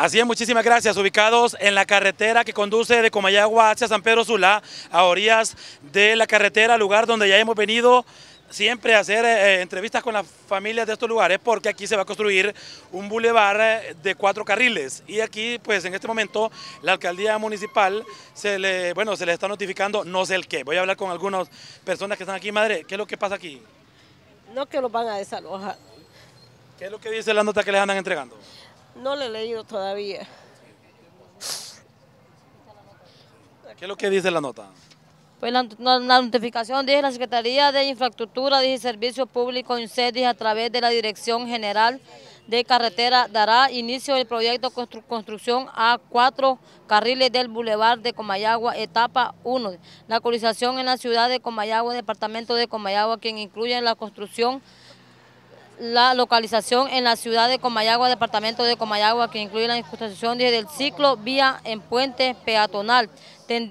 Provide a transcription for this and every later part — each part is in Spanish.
Así es, muchísimas gracias. Ubicados en la carretera que conduce de Comayagua hacia San Pedro Sula, a orillas de la carretera, lugar donde ya hemos venido siempre a hacer eh, eh, entrevistas con las familias de estos lugares porque aquí se va a construir un bulevar eh, de cuatro carriles y aquí pues en este momento la alcaldía municipal se le, bueno, se le está notificando no sé el qué. Voy a hablar con algunas personas que están aquí. Madre, ¿qué es lo que pasa aquí? No que los van a desalojar. ¿Qué es lo que dice la nota que les andan entregando? No le he leído todavía. ¿Qué es lo que dice la nota? Pues la, notificación dice la Secretaría de Infraestructura y Servicios Públicos SEDI a través de la Dirección General de Carretera dará inicio al proyecto de construcción a cuatro carriles del bulevar de Comayagua, etapa 1. La actualización en la ciudad de Comayagua, departamento de Comayagua, quien incluye la construcción la localización en la ciudad de Comayagua, departamento de Comayagua, que incluye la instalación del ciclo vía en puente peatonal,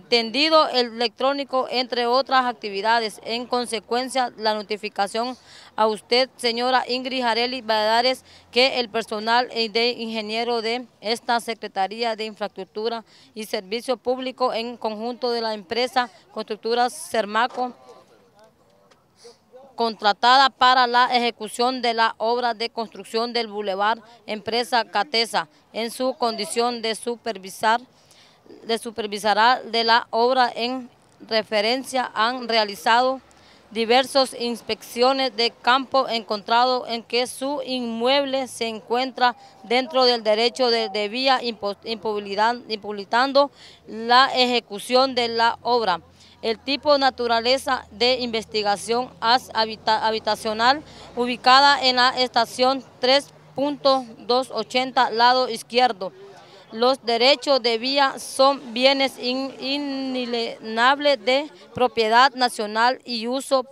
tendido electrónico, entre otras actividades. En consecuencia, la notificación a usted, señora Ingrid Jareli Valladares, que el personal de ingeniero de esta Secretaría de Infraestructura y Servicio Público, en conjunto de la empresa Constructura Cermaco, contratada para la ejecución de la obra de construcción del bulevar, Empresa Catesa en su condición de supervisar de supervisará de la obra en referencia han realizado diversas inspecciones de campo encontrado en que su inmueble se encuentra dentro del derecho de, vía imposibilitando la ejecución de la obra el tipo naturaleza de investigación habitacional ubicada en la estación 3.280 lado izquierdo. Los derechos de vía son bienes inalienables de propiedad nacional y uso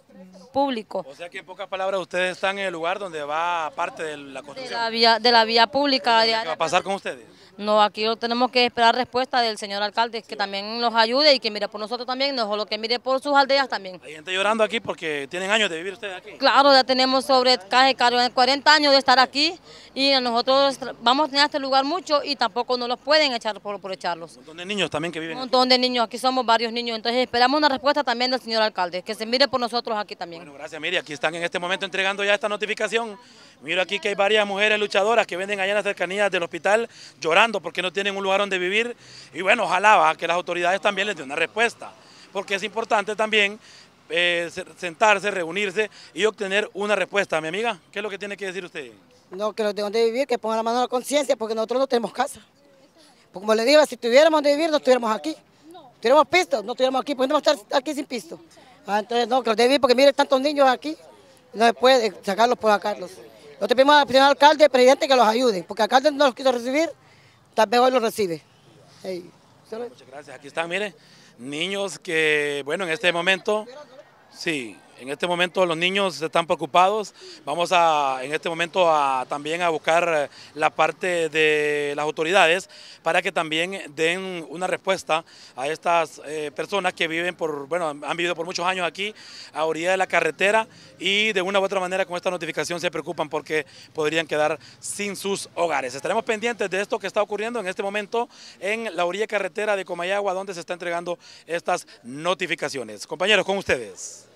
o sea que en pocas palabras ustedes están en el lugar donde va parte de la construcción. De la vía, de la pública. ¿Qué va a pasar con ustedes? No, aquí tenemos que esperar respuesta del señor alcalde, que también nos ayude y que mire por nosotros también, no solo que mire por sus aldeas también. Hay gente llorando aquí porque tienen años de vivir ustedes aquí. Claro, ya tenemos sobre casi 40 años de estar aquí y nosotros vamos a tener este lugar mucho y tampoco nos los pueden echar por, echarlos. Un montón de niños también que viven Un montón de niños, aquí somos varios niños, entonces esperamos una respuesta también del señor alcalde, que se mire por nosotros aquí también gracias. Mire, aquí están en este momento entregando ya esta notificación. Miro aquí que hay varias mujeres luchadoras que venden allá en las cercanías del hospital llorando porque no tienen un lugar donde vivir. Y bueno, ojalá que las autoridades también les den una respuesta, porque es importante también eh, sentarse, reunirse y obtener una respuesta. Mi amiga, ¿qué es lo que tiene que decir usted? No, que los de donde vivir, que pongan la mano a la conciencia, porque nosotros no tenemos casa. Pues como le digo, si tuviéramos donde vivir, no estuviéramos aquí. Tuviéramos pisto, no estuviéramos aquí, podemos pues estar aquí sin pisto. Ah, entonces no, que los debí porque mire tantos niños aquí, no se puede eh, sacarlos por acá. Los, te pedimos al primer alcalde, presidente, que los ayuden, porque el alcalde no los quiso recibir, tal vez hoy los recibe. Muchas gracias. Aquí están, mire, niños que, bueno, en este momento, sí, en este momento los niños están preocupados. Vamos a, en este momento a, también a buscar eh, la parte de las autoridades para que también den una respuesta a estas eh, personas que viven por, bueno, han vivido por muchos años aquí a orilla de la carretera y de una u otra manera con esta notificación se preocupan porque podrían quedar sin sus hogares. Estaremos pendientes de esto que está ocurriendo en este momento en la orilla carretera de Comayagua donde se está entregando estas notificaciones. Compañeros, con ustedes.